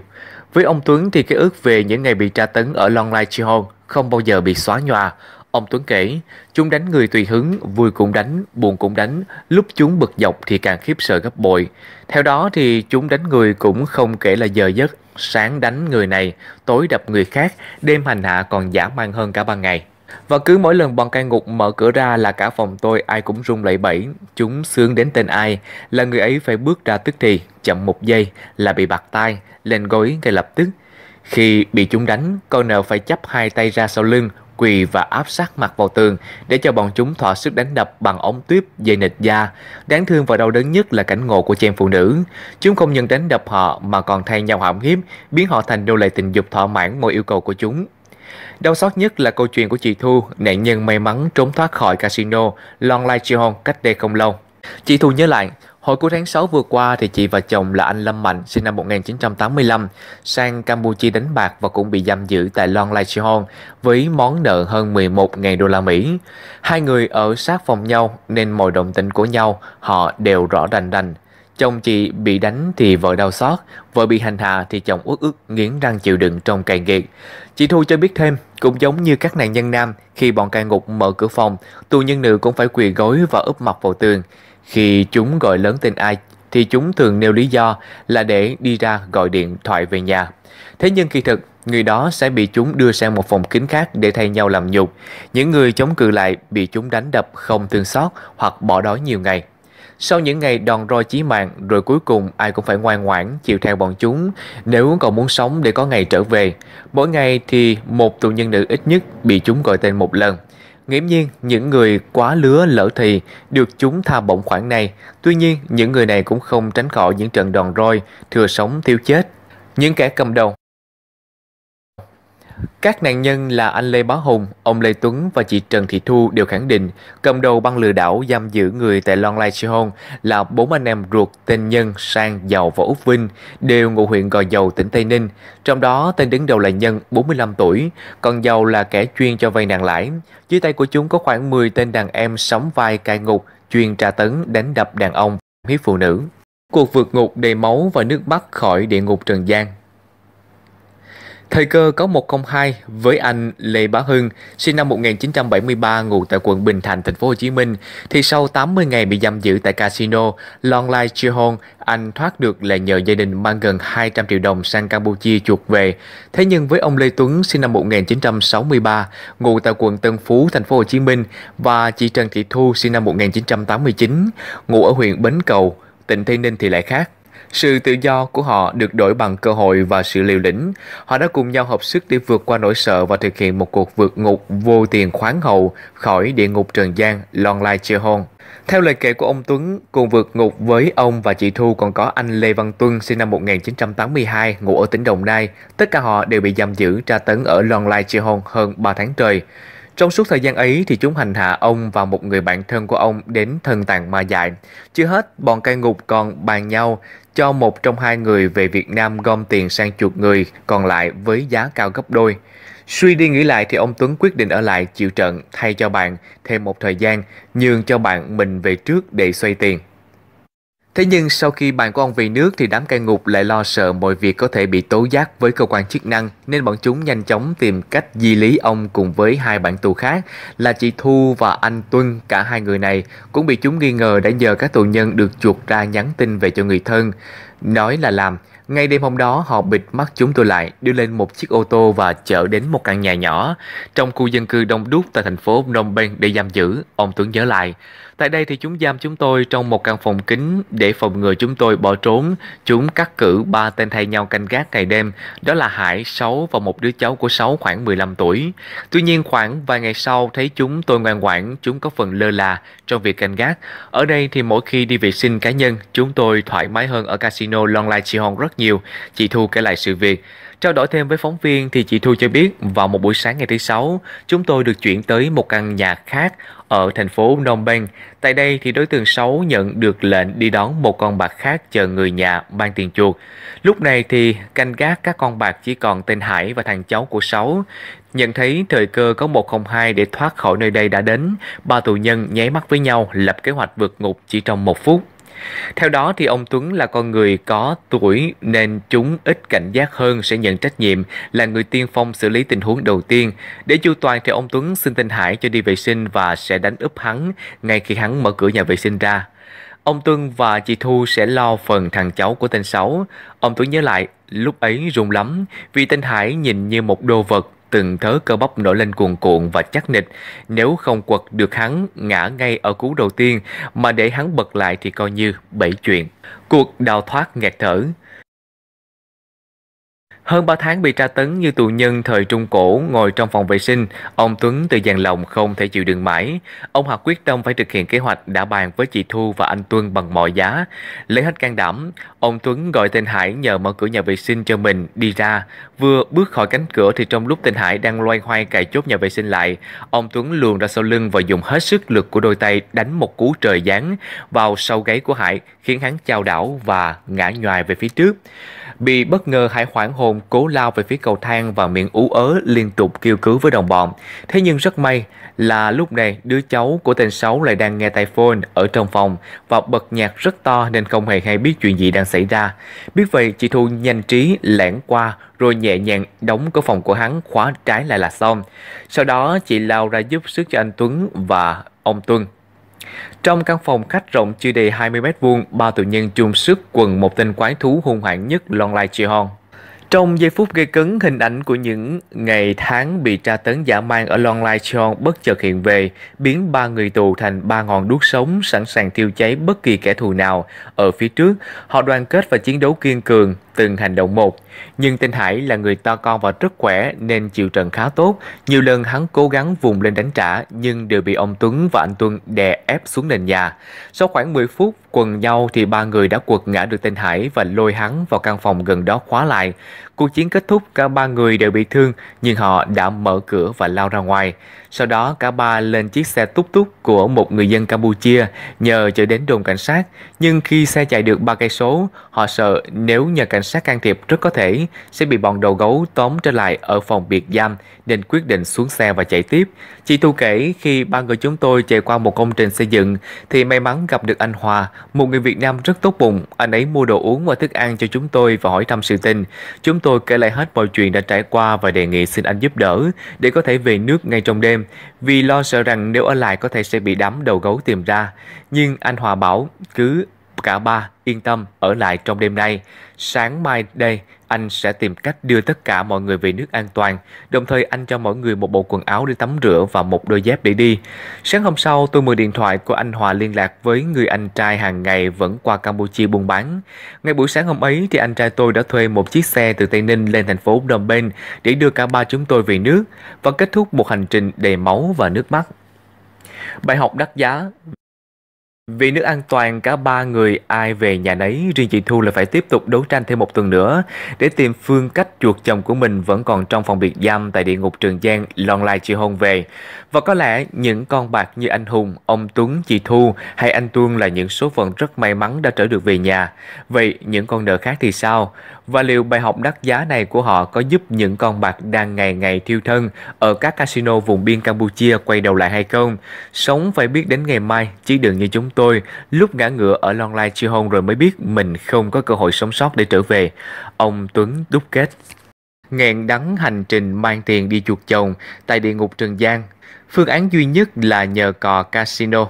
Với ông Tuấn thì cái ước về những ngày bị tra tấn ở Long Lai Chi Hôn không bao giờ bị xóa nhòa. Ông Tuấn kể, chúng đánh người tùy hứng, vui cũng đánh, buồn cũng đánh, lúc chúng bực dọc thì càng khiếp sợ gấp bội. Theo đó thì chúng đánh người cũng không kể là giờ giấc, sáng đánh người này, tối đập người khác, đêm hành hạ còn giả man hơn cả ban ngày. Và cứ mỗi lần bọn cai ngục mở cửa ra là cả phòng tôi ai cũng rung lẩy bẩy, chúng sướng đến tên ai, là người ấy phải bước ra tức thì, chậm một giây là bị bạc tay, lên gối ngay lập tức. Khi bị chúng đánh, con nợ phải chấp hai tay ra sau lưng, quỳ và áp sát mặt vào tường để cho bọn chúng thỏa sức đánh đập bằng ống tuyếp dây nịch da. Đáng thương và đau đớn nhất là cảnh ngộ của chị em phụ nữ. Chúng không những đánh đập họ mà còn thay nhau hãm hiếp, biến họ thành nô lệ tình dục thỏa mãn mọi yêu cầu của chúng. Đau xót nhất là câu chuyện của chị Thu, nạn nhân may mắn trốn thoát khỏi casino Long Lai Chihon cách đây không lâu. Chị Thu nhớ lại, Hồi cuối tháng 6 vừa qua thì chị và chồng là anh Lâm Mạnh sinh năm 1985 sang Campuchia đánh bạc và cũng bị giam giữ tại Long Lai Sihon với món nợ hơn 11.000 đô la Mỹ. Hai người ở sát phòng nhau nên mọi động tĩnh của nhau họ đều rõ rành rành. Chồng chị bị đánh thì vợ đau xót, vợ bị hành hạ thì chồng uất ức nghiến răng chịu đựng trong cày nghiệt. Chị Thu cho biết thêm, cũng giống như các nạn nhân nam, khi bọn cai ngục mở cửa phòng, tù nhân nữ cũng phải quỳ gối và úp mặt vào tường. Khi chúng gọi lớn tên ai thì chúng thường nêu lý do là để đi ra gọi điện thoại về nhà. Thế nhưng kỳ thực, người đó sẽ bị chúng đưa sang một phòng kín khác để thay nhau làm nhục. Những người chống cự lại bị chúng đánh đập không thương xót hoặc bỏ đói nhiều ngày. Sau những ngày đòn roi chí mạng rồi cuối cùng ai cũng phải ngoan ngoãn chịu theo bọn chúng nếu còn muốn sống để có ngày trở về. Mỗi ngày thì một tù nhân nữ ít nhất bị chúng gọi tên một lần. Nghiễm nhiên, những người quá lứa lỡ thì được chúng tha bổng khoản này, tuy nhiên những người này cũng không tránh khỏi những trận đòn roi, thừa sống tiêu chết. Những kẻ cầm đầu các nạn nhân là anh Lê Bá Hùng, ông Lê Tuấn và chị Trần Thị Thu đều khẳng định cầm đầu băng lừa đảo giam giữ người tại Long Lai Sihon là bốn anh em ruột tên Nhân, Sang, Giàu và Úc Vinh, đều ngụ huyện Gò Dầu, tỉnh Tây Ninh. Trong đó, tên đứng đầu là Nhân, 45 tuổi, còn Giàu là kẻ chuyên cho vay nặng lãi. Dưới tay của chúng có khoảng 10 tên đàn em sống vai cai ngục, chuyên tra tấn, đánh đập đàn ông, hiếp phụ nữ. Cuộc vượt ngục đầy máu và nước mắt khỏi địa ngục Trần gian Thời cơ có một công hai với anh Lê Bá Hưng, sinh năm 1973 ngụ tại quận Bình Thạnh, thành phố Hồ Chí Minh, thì sau 80 ngày bị giam giữ tại casino Longlai hôn, anh thoát được là nhờ gia đình mang gần 200 triệu đồng sang Campuchia chuộc về. Thế nhưng với ông Lê Tuấn, sinh năm 1963, ngụ tại quận Tân Phú, thành phố Hồ Chí Minh và chị Trần Thị Thu, sinh năm 1989, ngụ ở huyện Bến Cầu, tỉnh Tây Ninh thì lại khác. Sự tự do của họ được đổi bằng cơ hội và sự liều lĩnh. Họ đã cùng nhau hợp sức để vượt qua nỗi sợ và thực hiện một cuộc vượt ngục vô tiền khoáng hậu khỏi địa ngục trần gian Long Lai Chê Hôn. Theo lời kể của ông Tuấn, cùng vượt ngục với ông và chị Thu còn có anh Lê Văn Tuân sinh năm 1982, ngụ ở tỉnh Đồng Nai. Tất cả họ đều bị giam giữ tra tấn ở Long Lai Chê Hôn hơn 3 tháng trời. Trong suốt thời gian ấy thì chúng hành hạ ông và một người bạn thân của ông đến thân tàn ma dại. Chưa hết, bọn cai ngục còn bàn nhau cho một trong hai người về Việt Nam gom tiền sang chuột người còn lại với giá cao gấp đôi. Suy đi nghĩ lại thì ông Tuấn quyết định ở lại chịu trận thay cho bạn thêm một thời gian, nhường cho bạn mình về trước để xoay tiền. Thế nhưng sau khi bạn của ông về nước thì đám cai ngục lại lo sợ mọi việc có thể bị tố giác với cơ quan chức năng nên bọn chúng nhanh chóng tìm cách di lý ông cùng với hai bạn tù khác là chị Thu và anh Tuân, cả hai người này cũng bị chúng nghi ngờ đã nhờ các tù nhân được chuột ra nhắn tin về cho người thân. Nói là làm, ngay đêm hôm đó, họ bịt mắt chúng tôi lại, đưa lên một chiếc ô tô và chở đến một căn nhà nhỏ trong khu dân cư đông đúc tại thành phố Phnom Penh để giam giữ, ông Tuấn nhớ lại. Tại đây thì chúng giam chúng tôi trong một căn phòng kín để phòng ngừa chúng tôi bỏ trốn. Chúng cắt cử ba tên thay nhau canh gác ngày đêm, đó là Hải, Sáu và một đứa cháu của Sáu khoảng 15 tuổi. Tuy nhiên khoảng vài ngày sau thấy chúng tôi ngoan ngoãn, chúng có phần lơ là trong việc canh gác. Ở đây thì mỗi khi đi vệ sinh cá nhân, chúng tôi thoải mái hơn ở casino Long Lai Chihon rất nhiều, chị Thu kể lại sự việc. Trao đổi thêm với phóng viên thì chị Thu cho biết vào một buổi sáng ngày thứ Sáu, chúng tôi được chuyển tới một căn nhà khác ở thành phố Phnom Penh. Tại đây thì đối tượng xấu nhận được lệnh đi đón một con bạc khác chờ người nhà mang tiền chuộc. Lúc này thì canh gác các con bạc chỉ còn tên Hải và thằng cháu của xấu Nhận thấy thời cơ có 102 để thoát khỏi nơi đây đã đến, ba tù nhân nháy mắt với nhau lập kế hoạch vượt ngục chỉ trong một phút. Theo đó thì ông Tuấn là con người có tuổi nên chúng ít cảnh giác hơn sẽ nhận trách nhiệm là người tiên phong xử lý tình huống đầu tiên. Để chu toàn thì ông Tuấn xin tên Hải cho đi vệ sinh và sẽ đánh úp hắn ngay khi hắn mở cửa nhà vệ sinh ra. Ông Tuấn và chị Thu sẽ lo phần thằng cháu của tên Sáu. Ông Tuấn nhớ lại, lúc ấy rung lắm vì tên Hải nhìn như một đồ vật từng thớ cơ bắp nổi lên cuồn cuộn và chắc nịch. Nếu không quật được hắn ngã ngay ở cú đầu tiên mà để hắn bật lại thì coi như bảy chuyện. Cuộc đào thoát nghẹt thở. Hơn 3 tháng bị tra tấn như tù nhân thời Trung Cổ ngồi trong phòng vệ sinh, ông Tuấn từ dàn lòng không thể chịu đựng mãi. Ông Hạc quyết tâm phải thực hiện kế hoạch đã bàn với chị Thu và anh Tuân bằng mọi giá. Lấy hết can đảm, ông Tuấn gọi tên Hải nhờ mở cửa nhà vệ sinh cho mình đi ra. Vừa bước khỏi cánh cửa thì trong lúc tên Hải đang loay hoay cài chốt nhà vệ sinh lại, ông Tuấn luồn ra sau lưng và dùng hết sức lực của đôi tay đánh một cú trời giáng vào sau gáy của Hải khiến hắn chao đảo và ngã nhòi về phía trước. Bị bất ngờ Hải hoảng hồn cố lao về phía cầu thang và miệng ú ớ liên tục kêu cứu với đồng bọn. Thế nhưng rất may là lúc này đứa cháu của tên Sáu lại đang nghe tai phone ở trong phòng và bật nhạc rất to nên không hề hay biết chuyện gì đang xảy ra. Biết vậy chị Thu nhanh trí lẻn qua rồi nhẹ nhàng đóng cửa phòng của hắn khóa trái lại là xong. Sau đó chị lao ra giúp sức cho anh Tuấn và ông Tuân trong căn phòng khách rộng chưa đầy 20 mét vuông, ba tù nhân chung sức quần một tên quái thú hung hãn nhất lon Lai Chi Hon. Trong giây phút gây cấn, hình ảnh của những ngày tháng bị tra tấn dã man ở Long Lai Chi bất chợt hiện về, biến ba người tù thành ba ngọn đuốc sống sẵn sàng thiêu cháy bất kỳ kẻ thù nào. Ở phía trước, họ đoàn kết và chiến đấu kiên cường, từng hành động một. Nhưng tên Hải là người to con và rất khỏe nên chịu trận khá tốt. Nhiều lần hắn cố gắng vùng lên đánh trả nhưng đều bị ông Tuấn và anh Tuấn đè ép xuống nền nhà. Sau khoảng 10 phút quần nhau thì ba người đã quật ngã được tên Hải và lôi hắn vào căn phòng gần đó khóa lại. Cuộc chiến kết thúc, cả ba người đều bị thương, nhưng họ đã mở cửa và lao ra ngoài. Sau đó, cả ba lên chiếc xe túc túc của một người dân Campuchia nhờ chở đến đồn cảnh sát. Nhưng khi xe chạy được ba cây số, họ sợ nếu nhờ cảnh sát can thiệp rất có thể sẽ bị bọn đầu gấu tóm trở lại ở phòng biệt giam nên quyết định xuống xe và chạy tiếp. Chị Thu kể khi ba người chúng tôi chạy qua một công trình xây dựng thì may mắn gặp được anh Hòa, một người Việt Nam rất tốt bụng. Anh ấy mua đồ uống và thức ăn cho chúng tôi và hỏi thăm sự tình. Chúng tôi tôi kể lại hết mọi chuyện đã trải qua và đề nghị xin anh giúp đỡ để có thể về nước ngay trong đêm vì lo sợ rằng nếu ở lại có thể sẽ bị đám đầu gấu tìm ra. Nhưng anh Hòa bảo cứ cả ba yên tâm ở lại trong đêm nay. Sáng mai đây anh sẽ tìm cách đưa tất cả mọi người về nước an toàn, đồng thời anh cho mỗi người một bộ quần áo để tắm rửa và một đôi dép để đi. Sáng hôm sau, tôi mượn điện thoại của anh Hòa liên lạc với người anh trai hàng ngày vẫn qua Campuchia buôn bán. Ngay buổi sáng hôm ấy thì anh trai tôi đã thuê một chiếc xe từ Tây Ninh lên thành phố Phnom Penh để đưa cả ba chúng tôi về nước và kết thúc một hành trình đầy máu và nước mắt. Bài học đắt giá vì nước an toàn, cả ba người ai về nhà nấy, riêng chị Thu là phải tiếp tục đấu tranh thêm một tuần nữa để tìm phương cách chuột chồng của mình vẫn còn trong phòng biệt giam tại địa ngục Trường Giang lon lai chị Hôn về. Và có lẽ những con bạc như anh Hùng, ông Tuấn, chị Thu hay anh Tuân là những số phận rất may mắn đã trở được về nhà. Vậy những con nợ khác thì sao? Và liệu bài học đắt giá này của họ có giúp những con bạc đang ngày ngày thiêu thân ở các casino vùng biên Campuchia quay đầu lại hay không? Sống phải biết đến ngày mai, chứ đừng như chúng tôi lúc ngã ngựa ở Long Lai Chi Hôn rồi mới biết mình không có cơ hội sống sót để trở về. Ông Tuấn đúc kết. Ngẹn đắng hành trình mang tiền đi chuột chồng tại địa ngục Trần gian. Phương án duy nhất là nhờ cò casino.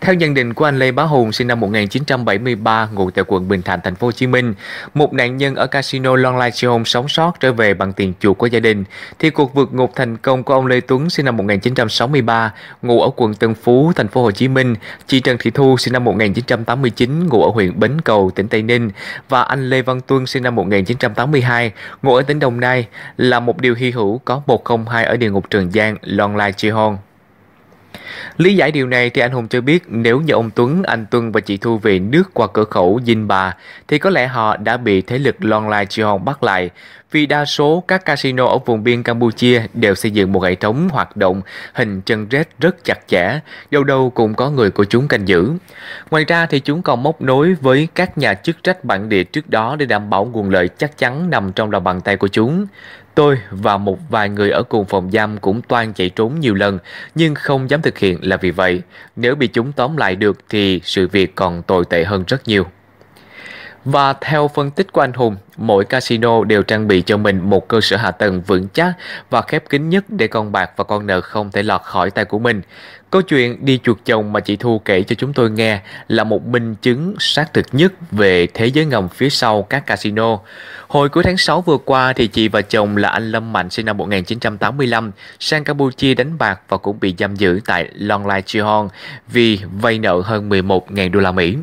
Theo nhận định của anh Lê Bá Hùng sinh năm 1973 ngụ tại quận Bình Thạnh thành phố Hồ Chí Minh, một nạn nhân ở casino Longline Home sống sót trở về bằng tiền chuộc của gia đình thì cuộc vượt ngục thành công của ông Lê Tuấn sinh năm 1963 ngụ ở quận Tân Phú thành phố Hồ Chí Minh, chị Trần Thị Thu sinh năm 1989 ngụ ở huyện Bến Cầu tỉnh Tây Ninh và anh Lê Văn Tuân sinh năm 1982 ngụ ở tỉnh Đồng Nai là một điều hy hữu có 102 ở địa ngục Trường Giang, Longline Home. Lý giải điều này thì anh Hùng cho biết nếu như ông Tuấn, anh Tuân và chị Thu về nước qua cửa khẩu Dinh Bà thì có lẽ họ đã bị thế lực Longlai Chihon bắt lại vì đa số các casino ở vùng biên Campuchia đều xây dựng một hệ thống hoạt động hình chân rết rất chặt chẽ, đâu đâu cũng có người của chúng canh giữ. Ngoài ra thì chúng còn móc nối với các nhà chức trách bản địa trước đó để đảm bảo nguồn lợi chắc chắn nằm trong lòng bàn tay của chúng. Tôi và một vài người ở cùng phòng giam cũng toan chạy trốn nhiều lần, nhưng không dám thực hiện là vì vậy. Nếu bị chúng tóm lại được thì sự việc còn tồi tệ hơn rất nhiều. Và theo phân tích của anh Hùng, mỗi casino đều trang bị cho mình một cơ sở hạ tầng vững chắc và khép kín nhất để con bạc và con nợ không thể lọt khỏi tay của mình. Câu chuyện đi chuột chồng mà chị Thu kể cho chúng tôi nghe là một minh chứng xác thực nhất về thế giới ngầm phía sau các casino. Hồi cuối tháng 6 vừa qua thì chị và chồng là anh Lâm Mạnh sinh năm 1985 sang Campuchia đánh bạc và cũng bị giam giữ tại Long Lai Chihon vì vay nợ hơn 11.000 đô la Mỹ.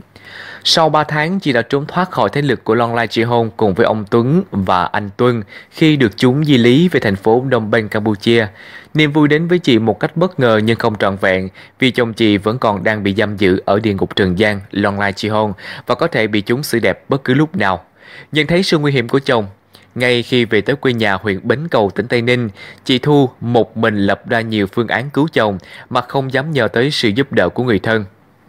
Sau 3 tháng, chị đã trốn thoát khỏi thế lực của Long Lai Chi Hôn cùng với ông Tuấn và anh Tuân khi được chúng di lý về thành phố Phnom Penh, Campuchia. Niềm vui đến với chị một cách bất ngờ nhưng không trọn vẹn vì chồng chị vẫn còn đang bị giam giữ ở địa ngục trần gian, Long Lai Chi Hôn và có thể bị chúng xử đẹp bất cứ lúc nào. Nhận thấy sự nguy hiểm của chồng, ngay khi về tới quê nhà huyện Bến Cầu, tỉnh Tây Ninh, chị Thu một mình lập ra nhiều phương án cứu chồng mà không dám nhờ tới sự giúp đỡ của người thân.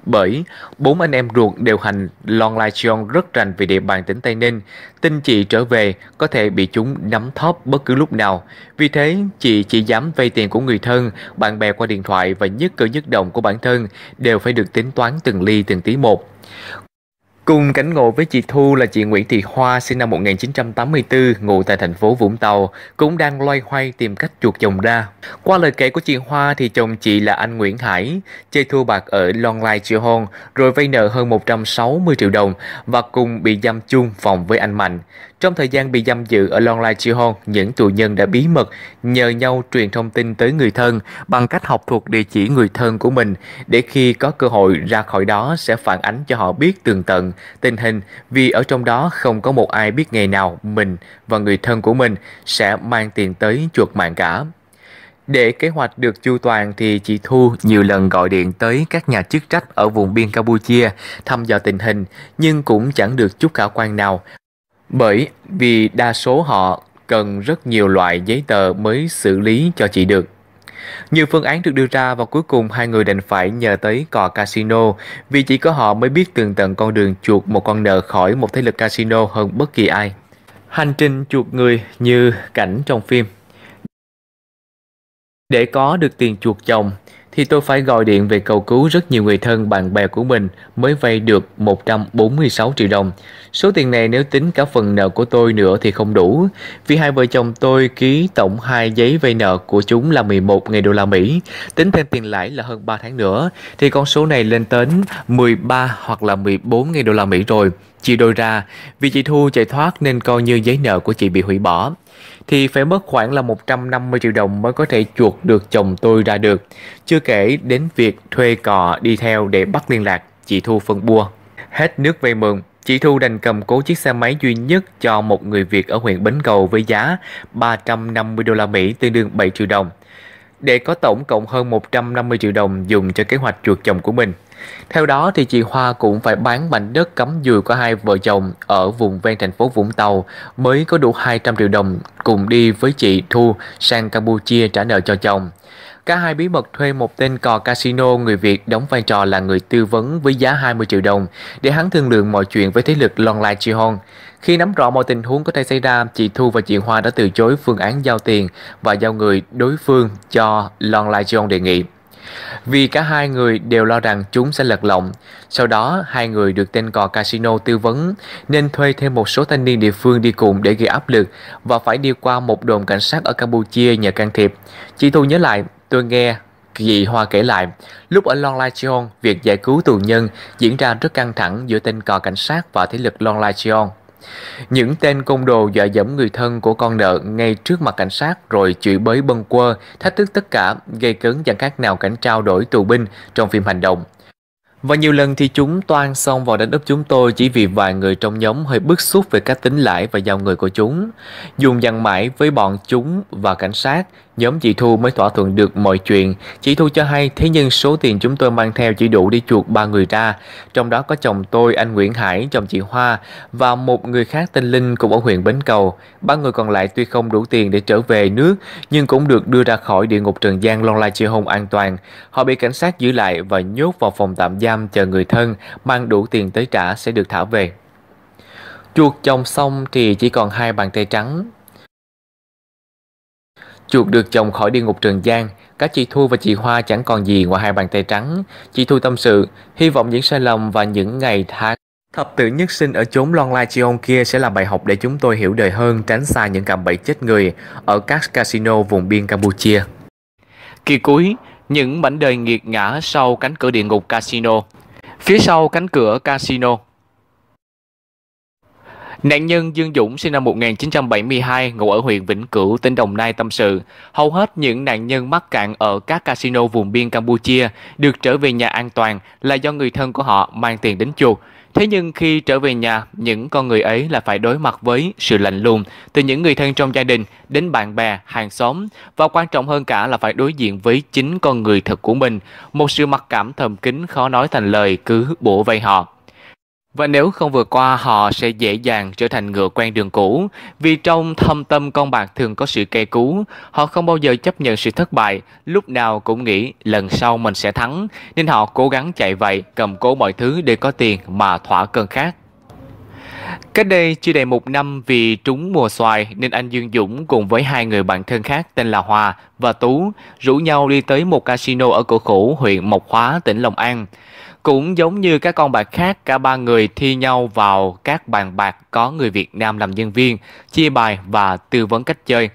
Bởi bốn anh em ruột đều hành Lon Lai Chion rất rành về địa bàn tỉnh Tây Ninh, tin chị trở về có thể bị chúng nắm thóp bất cứ lúc nào. Vì thế, chị chỉ dám vay tiền của người thân, bạn bè qua điện thoại và nhất cử nhất động của bản thân đều phải được tính toán từng ly từng tí một. Cùng cảnh ngộ với chị Thu là chị Nguyễn Thị Hoa sinh năm 1984, ngụ tại thành phố Vũng Tàu, cũng đang loay hoay tìm cách chuột chồng ra. Qua lời kể của chị Hoa thì chồng chị là anh Nguyễn Hải, chơi thua bạc ở Long Lai, Triệu Hôn, rồi vay nợ hơn 160 triệu đồng và cùng bị giam chung phòng với anh Mạnh. Trong thời gian bị giam giữ ở Long Lai Chi Hon, những tù nhân đã bí mật nhờ nhau truyền thông tin tới người thân bằng cách học thuộc địa chỉ người thân của mình để khi có cơ hội ra khỏi đó sẽ phản ánh cho họ biết tường tận tình hình vì ở trong đó không có một ai biết ngày nào mình và người thân của mình sẽ mang tiền tới chuột mạng cả. Để kế hoạch được chu toàn thì chị Thu nhiều lần gọi điện tới các nhà chức trách ở vùng biên Campuchia thăm dò tình hình nhưng cũng chẳng được chút khả quan nào. Bởi vì đa số họ cần rất nhiều loại giấy tờ mới xử lý cho chị được. Nhiều phương án được đưa ra và cuối cùng hai người đành phải nhờ tới cò casino vì chỉ có họ mới biết tường tận con đường chuột một con nợ khỏi một thế lực casino hơn bất kỳ ai. Hành trình chuột người như cảnh trong phim. Để có được tiền chuột chồng, thì tôi phải gọi điện về cầu cứu rất nhiều người thân bạn bè của mình mới vay được 146 triệu đồng. Số tiền này nếu tính cả phần nợ của tôi nữa thì không đủ, vì hai vợ chồng tôi ký tổng hai giấy vay nợ của chúng là 11 ngày đô la Mỹ, tính thêm tiền lãi là hơn 3 tháng nữa thì con số này lên tới 13 hoặc là 14 ngày đô la Mỹ rồi. Chia đôi ra, vì chị Thu chạy thoát nên coi như giấy nợ của chị bị hủy bỏ thì phải mất khoảng là 150 triệu đồng mới có thể chuột được chồng tôi ra được. Chưa kể đến việc thuê cò đi theo để bắt liên lạc, chị Thu phân bua. Hết nước vay mượn, chị Thu đành cầm cố chiếc xe máy duy nhất cho một người Việt ở huyện Bến Cầu với giá 350 đô la Mỹ tương đương 7 triệu đồng để có tổng cộng hơn 150 triệu đồng dùng cho kế hoạch chuột chồng của mình. Theo đó, thì chị Hoa cũng phải bán mảnh đất cắm dừa của hai vợ chồng ở vùng ven thành phố Vũng Tàu mới có đủ 200 triệu đồng cùng đi với chị Thu sang Campuchia trả nợ cho chồng. Cả hai bí mật thuê một tên cò casino người Việt đóng vai trò là người tư vấn với giá 20 triệu đồng để hắn thương lượng mọi chuyện với thế lực Long Lai Chi Hon. Khi nắm rõ mọi tình huống có thể xảy ra, chị Thu và chị Hoa đã từ chối phương án giao tiền và giao người đối phương cho Long Lai Chi Hon đề nghị. Vì cả hai người đều lo rằng chúng sẽ lật lọng, sau đó hai người được tên cò casino tư vấn nên thuê thêm một số thanh niên địa phương đi cùng để gây áp lực và phải đi qua một đồn cảnh sát ở Campuchia nhờ can thiệp. Chị Thu nhớ lại, tôi nghe Dị Hoa kể lại, lúc ở Long Lai Chion, việc giải cứu tù nhân diễn ra rất căng thẳng giữa tên cò cảnh sát và thế lực Long Lai Chion. Những tên côn đồ dọa dẫm người thân của con nợ ngay trước mặt cảnh sát rồi chửi bới bân quơ, thách thức tất cả, gây cấn chẳng khác nào cảnh trao đổi tù binh trong phim hành động. Và nhiều lần thì chúng toan xong vào đánh úp chúng tôi chỉ vì vài người trong nhóm hơi bức xúc về cách tính lãi và giao người của chúng. Dùng dằn mãi với bọn chúng và cảnh sát, nhóm chị Thu mới thỏa thuận được mọi chuyện. Chị Thu cho hay thế nhưng số tiền chúng tôi mang theo chỉ đủ đi chuộc ba người ra, trong đó có chồng tôi, anh Nguyễn Hải, chồng chị Hoa và một người khác tên Linh cũng ở huyện Bến Cầu. Ba người còn lại tuy không đủ tiền để trở về nước nhưng cũng được đưa ra khỏi địa ngục Trần gian Long Lai Chi Hùng an toàn. Họ bị cảnh sát giữ lại và nhốt vào phòng tạm giam cam chờ người thân mang đủ tiền tới trả sẽ được thả về. Chuột chồng xong thì chỉ còn hai bàn tay trắng. Chuột được chồng khỏi địa ngục trần gian các chị Thu và chị Hoa chẳng còn gì ngoài hai bàn tay trắng. Chị Thu tâm sự, hy vọng những sai lầm và những ngày tháng Thập tử nhất sinh ở chốn Long Lai ông kia sẽ là bài học để chúng tôi hiểu đời hơn tránh xa những cạm bẫy chết người ở các casino vùng biên Campuchia. Kỳ cuối, những mảnh đời nghiệt ngã sau cánh cửa địa ngục casino. Phía sau cánh cửa casino Nạn nhân Dương Dũng sinh năm 1972, ngụ ở huyện Vĩnh Cửu, tỉnh Đồng Nai tâm sự. Hầu hết những nạn nhân mắc cạn ở các casino vùng biên Campuchia được trở về nhà an toàn là do người thân của họ mang tiền đến chuột. Thế nhưng khi trở về nhà, những con người ấy là phải đối mặt với sự lạnh lùng từ những người thân trong gia đình đến bạn bè, hàng xóm và quan trọng hơn cả là phải đối diện với chính con người thật của mình, một sự mặc cảm thầm kín khó nói thành lời cứ bổ vây họ. Và nếu không vượt qua họ sẽ dễ dàng trở thành ngựa quen đường cũ, vì trong thâm tâm con bạc thường có sự kê cú, họ không bao giờ chấp nhận sự thất bại, lúc nào cũng nghĩ lần sau mình sẽ thắng, nên họ cố gắng chạy vậy, cầm cố mọi thứ để có tiền mà thỏa cơn khát. Cách đây chưa đầy một năm vì trúng mùa xoài nên anh Dương Dũng cùng với hai người bạn thân khác tên là Hòa và Tú rủ nhau đi tới một casino ở cửa khẩu huyện Mộc Hóa, tỉnh Long An. Cũng giống như các con bạc khác, cả ba người thi nhau vào các bàn bạc có người Việt Nam làm nhân viên, chia bài và tư vấn cách chơi.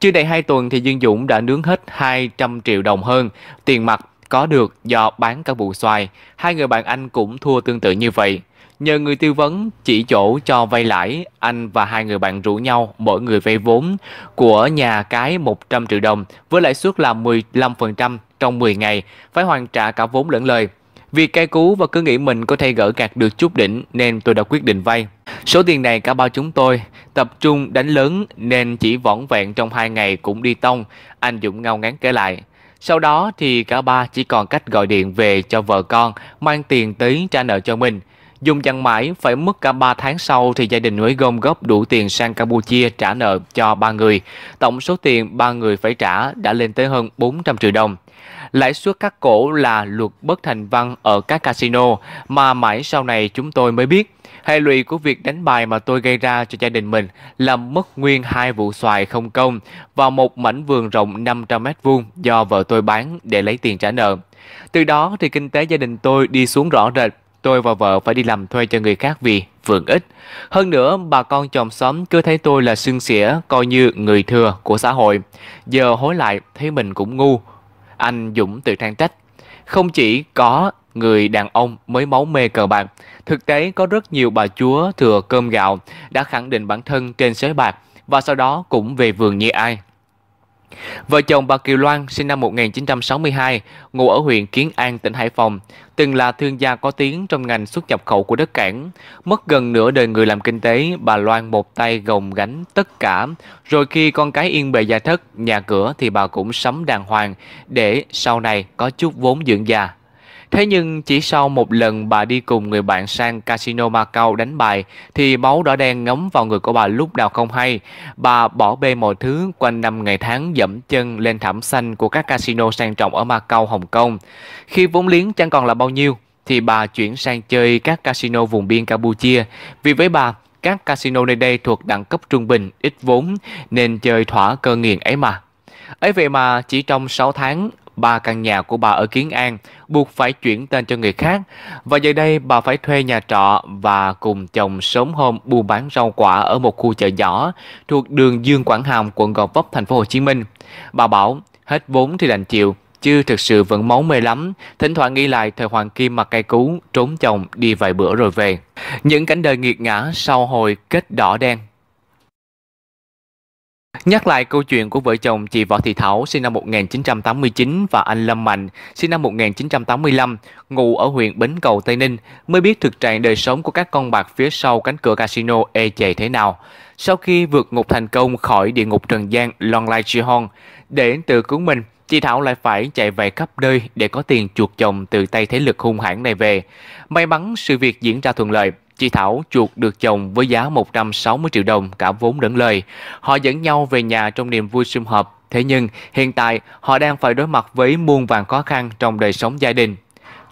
Chưa đầy 2 tuần thì Dương Dũng đã nướng hết 200 triệu đồng hơn, tiền mặt có được do bán cả vụ xoài. Hai người bạn anh cũng thua tương tự như vậy. Nhờ người tư vấn chỉ chỗ cho vay lãi, anh và hai người bạn rủ nhau mỗi người vay vốn của nhà cái 100 triệu đồng với lãi suất là 15% trong 10 ngày, phải hoàn trả cả vốn lẫn lời. Vì cay cú và cứ nghĩ mình có thể gỡ gạt được chút đỉnh nên tôi đã quyết định vay. Số tiền này cả ba chúng tôi tập trung đánh lớn nên chỉ võn vẹn trong hai ngày cũng đi tông, anh Dũng ngao ngán kể lại. Sau đó thì cả ba chỉ còn cách gọi điện về cho vợ con, mang tiền tới trả nợ cho mình. Dùng chăn mãi phải mất cả 3 tháng sau thì gia đình mới gom góp đủ tiền sang Campuchia trả nợ cho ba người. Tổng số tiền ba người phải trả đã lên tới hơn 400 triệu đồng lãi suất cắt cổ là luật bất thành văn ở các casino mà mãi sau này chúng tôi mới biết. Hệ lụy của việc đánh bài mà tôi gây ra cho gia đình mình là mất nguyên hai vụ xoài không công và một mảnh vườn rộng 500m2 do vợ tôi bán để lấy tiền trả nợ. Từ đó thì kinh tế gia đình tôi đi xuống rõ rệt tôi và vợ phải đi làm thuê cho người khác vì vườn ít Hơn nữa, bà con chồng xóm cứ thấy tôi là xương xỉa, coi như người thừa của xã hội. Giờ hối lại, thấy mình cũng ngu, anh Dũng tự trang trách. Không chỉ có người đàn ông mới máu mê cờ bạc, thực tế có rất nhiều bà chúa thừa cơm gạo đã khẳng định bản thân trên sới bạc và sau đó cũng về vườn như ai. Vợ chồng bà Kiều Loan sinh năm 1962, ngụ ở huyện Kiến An, tỉnh Hải Phòng, từng là thương gia có tiếng trong ngành xuất nhập khẩu của đất cảng. Mất gần nửa đời người làm kinh tế, bà Loan một tay gồng gánh tất cả. Rồi khi con cái yên bề gia thất, nhà cửa thì bà cũng sắm đàng hoàng để sau này có chút vốn dưỡng già. Thế nhưng chỉ sau một lần bà đi cùng người bạn sang casino Macau đánh bài thì máu đỏ đen ngấm vào người của bà lúc nào không hay. Bà bỏ bê mọi thứ quanh năm ngày tháng dẫm chân lên thảm xanh của các casino sang trọng ở Macau, Hồng Kông. Khi vốn liếng chẳng còn là bao nhiêu thì bà chuyển sang chơi các casino vùng biên Campuchia. Vì với bà, các casino nơi đây thuộc đẳng cấp trung bình, ít vốn nên chơi thỏa cơ nghiện ấy mà. Ấy vậy mà chỉ trong 6 tháng, ba căn nhà của bà ở Kiến An, buộc phải chuyển tên cho người khác. Và giờ đây bà phải thuê nhà trọ và cùng chồng sớm hôm buôn bán rau quả ở một khu chợ nhỏ thuộc đường Dương Quảng Hàm, quận Gò Vấp, thành phố Hồ Chí Minh. Bà bảo hết vốn thì đành chịu, chứ thực sự vẫn máu mê lắm, thỉnh thoảng nghĩ lại thời Hoàng Kim mặc cây cú, trốn chồng đi vài bữa rồi về. Những cảnh đời nghiệt ngã sau hồi kết đỏ đen Nhắc lại câu chuyện của vợ chồng chị Võ Thị Thảo sinh năm 1989 và anh Lâm Mạnh sinh năm 1985, ngụ ở huyện Bến Cầu, Tây Ninh, mới biết thực trạng đời sống của các con bạc phía sau cánh cửa casino ê chề thế nào. Sau khi vượt ngục thành công khỏi địa ngục Trần gian Long Lai Chi Hon, để tự cứu mình, chị Thảo lại phải chạy về khắp nơi để có tiền chuộc chồng từ tay thế lực hung hãn này về. May mắn sự việc diễn ra thuận lợi. Chị Thảo chuộc được chồng với giá 160 triệu đồng cả vốn lẫn lời. Họ dẫn nhau về nhà trong niềm vui sum họp. Thế nhưng, hiện tại họ đang phải đối mặt với muôn vàng khó khăn trong đời sống gia đình.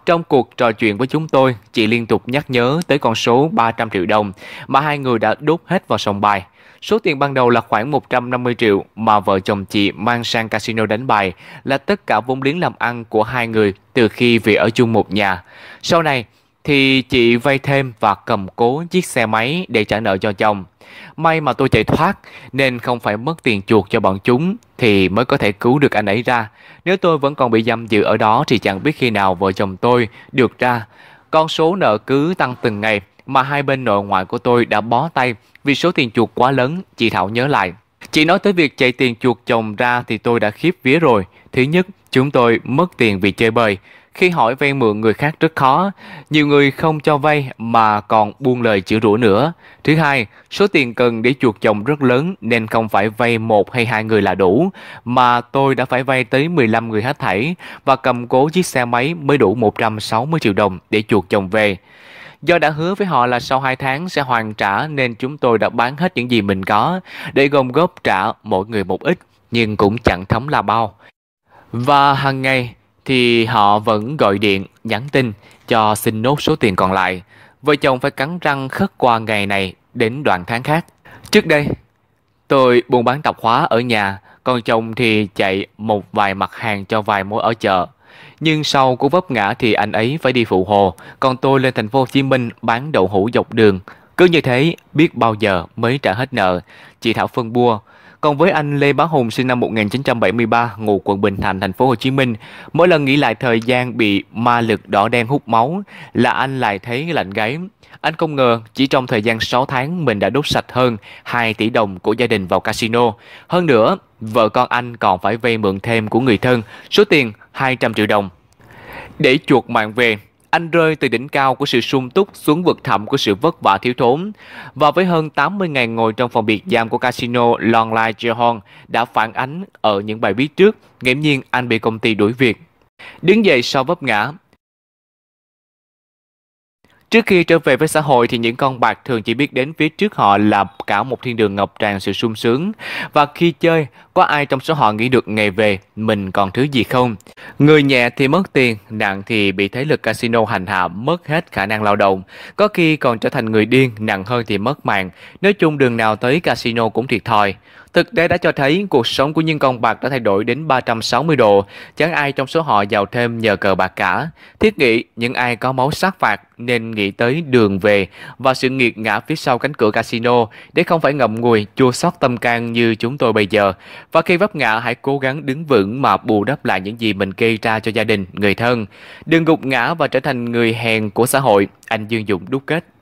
Trong cuộc trò chuyện với chúng tôi, chị liên tục nhắc nhớ tới con số 300 triệu đồng mà hai người đã đốt hết vào sòng bài. Số tiền ban đầu là khoảng 150 triệu mà vợ chồng chị mang sang casino đánh bài là tất cả vốn liếng làm ăn của hai người từ khi về ở chung một nhà. Sau này, thì chị vay thêm và cầm cố chiếc xe máy để trả nợ cho chồng. May mà tôi chạy thoát nên không phải mất tiền chuộc cho bọn chúng thì mới có thể cứu được anh ấy ra. Nếu tôi vẫn còn bị giam giữ ở đó thì chẳng biết khi nào vợ chồng tôi được ra. Con số nợ cứ tăng từng ngày mà hai bên nội ngoại của tôi đã bó tay vì số tiền chuộc quá lớn, chị Thảo nhớ lại. Chị nói tới việc chạy tiền chuộc chồng ra thì tôi đã khiếp vía rồi. Thứ nhất, chúng tôi mất tiền vì chơi bời. Khi hỏi vay mượn người khác rất khó, nhiều người không cho vay mà còn buông lời chữa rủa nữa. Thứ hai, số tiền cần để chuộc chồng rất lớn nên không phải vay một hay hai người là đủ, mà tôi đã phải vay tới 15 người hết thảy và cầm cố chiếc xe máy mới đủ 160 triệu đồng để chuộc chồng về. Do đã hứa với họ là sau 2 tháng sẽ hoàn trả nên chúng tôi đã bán hết những gì mình có để gom góp trả mỗi người một ít nhưng cũng chẳng thấm là bao. Và hàng ngày thì họ vẫn gọi điện, nhắn tin cho xin nốt số tiền còn lại. Vợ chồng phải cắn răng khất qua ngày này đến đoạn tháng khác. Trước đây, tôi buôn bán tạp hóa ở nhà, còn chồng thì chạy một vài mặt hàng cho vài mối ở chợ. Nhưng sau cú vấp ngã thì anh ấy phải đi phụ hồ, còn tôi lên thành phố Hồ Chí Minh bán đậu hũ dọc đường. Cứ như thế, biết bao giờ mới trả hết nợ. Chị Thảo phân bua, còn với anh Lê Bá Hùng sinh năm 1973, ngụ quận Bình Thạnh, thành phố Hồ Chí Minh, mỗi lần nghĩ lại thời gian bị ma lực đỏ đen hút máu là anh lại thấy lạnh gáy. Anh không ngờ chỉ trong thời gian 6 tháng mình đã đốt sạch hơn 2 tỷ đồng của gia đình vào casino. Hơn nữa, vợ con anh còn phải vay mượn thêm của người thân, số tiền 200 triệu đồng. Để chuột mạng về, anh rơi từ đỉnh cao của sự sung túc xuống vực thẳm của sự vất vả thiếu thốn. Và với hơn 80 ngày ngồi trong phòng biệt giam của casino Long Longline Jehon đã phản ánh ở những bài viết trước, nghiễm nhiên anh bị công ty đuổi việc. Đứng dậy sau vấp ngã, Trước khi trở về với xã hội thì những con bạc thường chỉ biết đến phía trước họ là cả một thiên đường ngập tràn sự sung sướng. Và khi chơi, có ai trong số họ nghĩ được ngày về mình còn thứ gì không? Người nhẹ thì mất tiền, nặng thì bị thế lực casino hành hạ mất hết khả năng lao động. Có khi còn trở thành người điên, nặng hơn thì mất mạng. Nói chung đường nào tới casino cũng thiệt thòi. Thực tế đã cho thấy cuộc sống của những con bạc đã thay đổi đến 360 độ, chẳng ai trong số họ giàu thêm nhờ cờ bạc cả. Thiết nghĩ những ai có máu sát phạt nên nghĩ tới đường về và sự nghiệt ngã phía sau cánh cửa casino để không phải ngậm ngùi chua xót tâm can như chúng tôi bây giờ. Và khi vấp ngã hãy cố gắng đứng vững mà bù đắp lại những gì mình gây ra cho gia đình, người thân. Đừng gục ngã và trở thành người hèn của xã hội, anh Dương Dũng đúc kết.